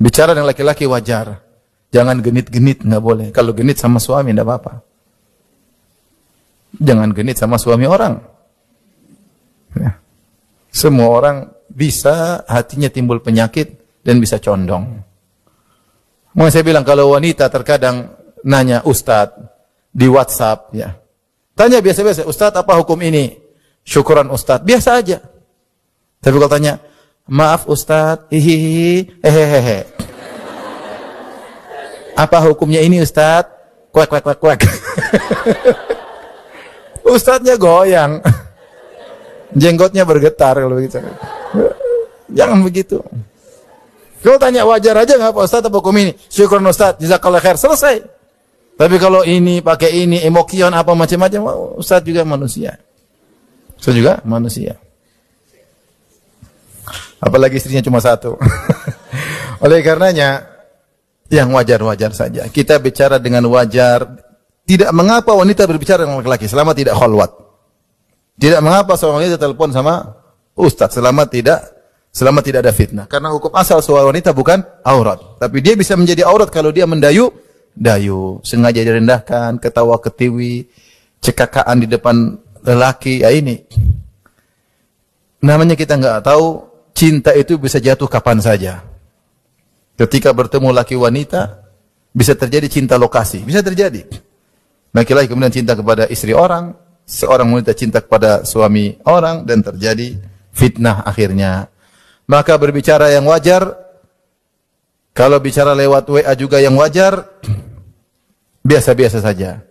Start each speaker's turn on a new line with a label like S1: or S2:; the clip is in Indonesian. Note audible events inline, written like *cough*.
S1: Bicara dengan laki-laki wajar. Jangan genit-genit, nggak boleh. Kalau genit sama suami, enggak apa-apa. Jangan genit sama suami orang. Ya. Semua orang bisa hatinya timbul penyakit dan bisa condong. Mau saya bilang kalau wanita terkadang nanya Ustadz di WhatsApp ya. Tanya biasa-biasa, Ustadz apa hukum ini? Syukuran Ustadz, biasa aja. Tapi kalau tanya, Maaf Ustaz, hihihi, hehehe. Apa hukumnya ini Ustaz? Kuek, kuek, kuek, kuek. *laughs* Ustaznya goyang. Jenggotnya bergetar kalau begitu. Jangan begitu. Kalau tanya wajar aja nggak Pak Ustaz, apa hukum ini? Syukur Ustaz, jazakallah khair, selesai. Tapi kalau ini pakai ini, emokion apa macam-macam, Ustaz juga manusia. Saya juga manusia. Apalagi istrinya cuma satu. *laughs* Oleh karenanya, yang wajar-wajar saja. Kita bicara dengan wajar. Tidak mengapa wanita berbicara dengan laki-laki selama tidak kholwat. Tidak mengapa seorang wanita telepon sama ustadz selama tidak selama tidak ada fitnah. Karena hukum asal seorang wanita bukan aurat. Tapi dia bisa menjadi aurat kalau dia mendayu, dayu. Sengaja direndahkan, ketawa ketiwi, cekakaan di depan lelaki. Ya ini. Namanya kita nggak tahu Cinta itu bisa jatuh kapan saja. Ketika bertemu laki wanita, bisa terjadi cinta lokasi. Bisa terjadi. Laki-laki kemudian cinta kepada istri orang, seorang wanita cinta kepada suami orang, dan terjadi fitnah akhirnya. Maka berbicara yang wajar, kalau bicara lewat WA juga yang wajar, *clears throat* biasa-biasa saja.